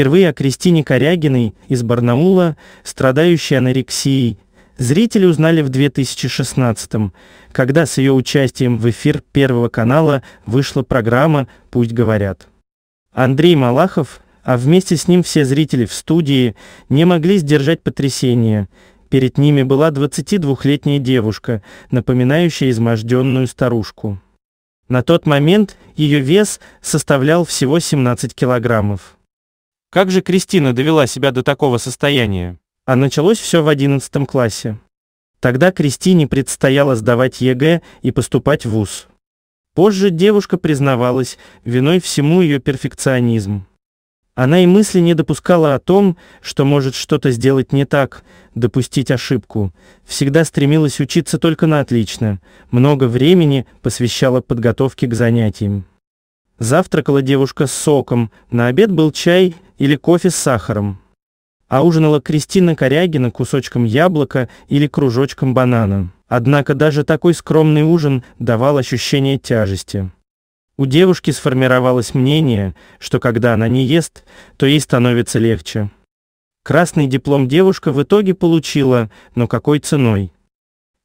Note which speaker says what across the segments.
Speaker 1: впервые о Кристине Корягиной из Барнаула, страдающей анорексией. Зрители узнали в 2016 когда с ее участием в эфир Первого канала вышла программа «Пусть говорят». Андрей Малахов, а вместе с ним все зрители в студии, не могли сдержать потрясения. Перед ними была 22-летняя девушка, напоминающая изможденную старушку. На тот момент ее вес составлял всего 17 килограммов. Как же Кристина довела себя до такого состояния? А началось все в 11 классе. Тогда Кристине предстояло сдавать ЕГЭ и поступать в ВУЗ. Позже девушка признавалась, виной всему ее перфекционизм. Она и мысли не допускала о том, что может что-то сделать не так, допустить ошибку. Всегда стремилась учиться только на отлично, много времени посвящала подготовке к занятиям. Завтракала девушка с соком, на обед был чай, или кофе с сахаром. А ужинала Кристина Корягина кусочком яблока или кружочком банана. Однако даже такой скромный ужин давал ощущение тяжести. У девушки сформировалось мнение, что когда она не ест, то ей становится легче. Красный диплом девушка в итоге получила, но какой ценой?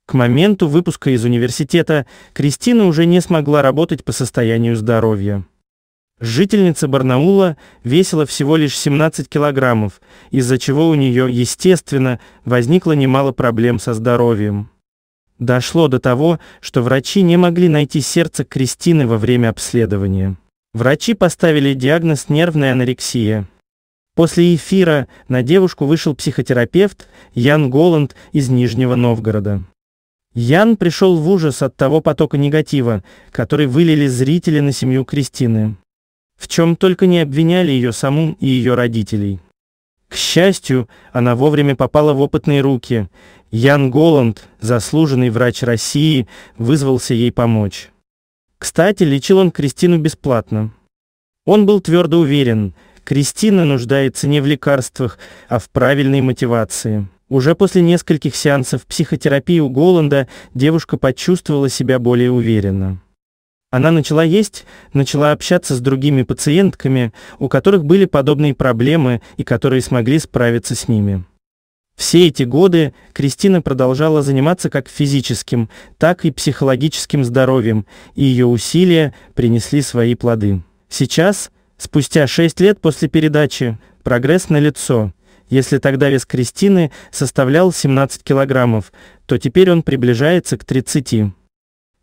Speaker 1: К моменту выпуска из университета Кристина уже не смогла работать по состоянию здоровья. Жительница Барнаула весила всего лишь 17 килограммов, из-за чего у нее, естественно, возникло немало проблем со здоровьем. Дошло до того, что врачи не могли найти сердце Кристины во время обследования. Врачи поставили диагноз нервная анорексия. После эфира на девушку вышел психотерапевт Ян Голланд из Нижнего Новгорода. Ян пришел в ужас от того потока негатива, который вылили зрители на семью Кристины. В чем только не обвиняли ее саму и ее родителей. К счастью, она вовремя попала в опытные руки. Ян Голланд, заслуженный врач России, вызвался ей помочь. Кстати, лечил он Кристину бесплатно. Он был твердо уверен, Кристина нуждается не в лекарствах, а в правильной мотивации. Уже после нескольких сеансов психотерапии у Голланда девушка почувствовала себя более уверенно. Она начала есть, начала общаться с другими пациентками, у которых были подобные проблемы и которые смогли справиться с ними. Все эти годы Кристина продолжала заниматься как физическим, так и психологическим здоровьем, и ее усилия принесли свои плоды. Сейчас, спустя 6 лет после передачи, прогресс налицо. Если тогда вес Кристины составлял 17 килограммов, то теперь он приближается к 30.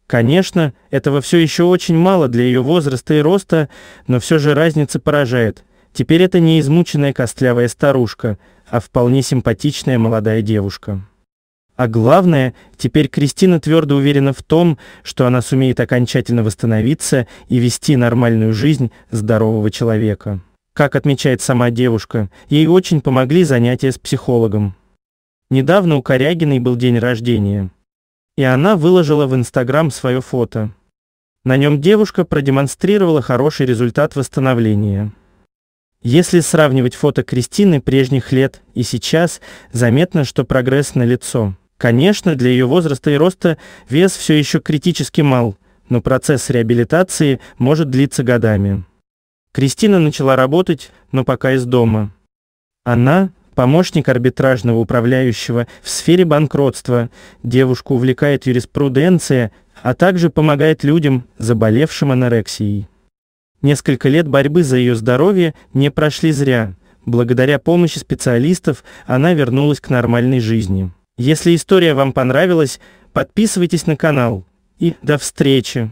Speaker 1: Конечно, этого все еще очень мало для ее возраста и роста, но все же разница поражает. Теперь это не измученная костлявая старушка, а вполне симпатичная молодая девушка. А главное, теперь Кристина твердо уверена в том, что она сумеет окончательно восстановиться и вести нормальную жизнь здорового человека. Как отмечает сама девушка, ей очень помогли занятия с психологом. Недавно у Корягиной был день рождения и она выложила в Инстаграм свое фото. На нем девушка продемонстрировала хороший результат восстановления. Если сравнивать фото Кристины прежних лет и сейчас, заметно, что прогресс налицо. Конечно, для ее возраста и роста вес все еще критически мал, но процесс реабилитации может длиться годами. Кристина начала работать, но пока из дома. Она помощник арбитражного управляющего в сфере банкротства. Девушку увлекает юриспруденция, а также помогает людям, заболевшим анорексией. Несколько лет борьбы за ее здоровье не прошли зря. Благодаря помощи специалистов она вернулась к нормальной жизни. Если история вам понравилась, подписывайтесь на канал. И до встречи!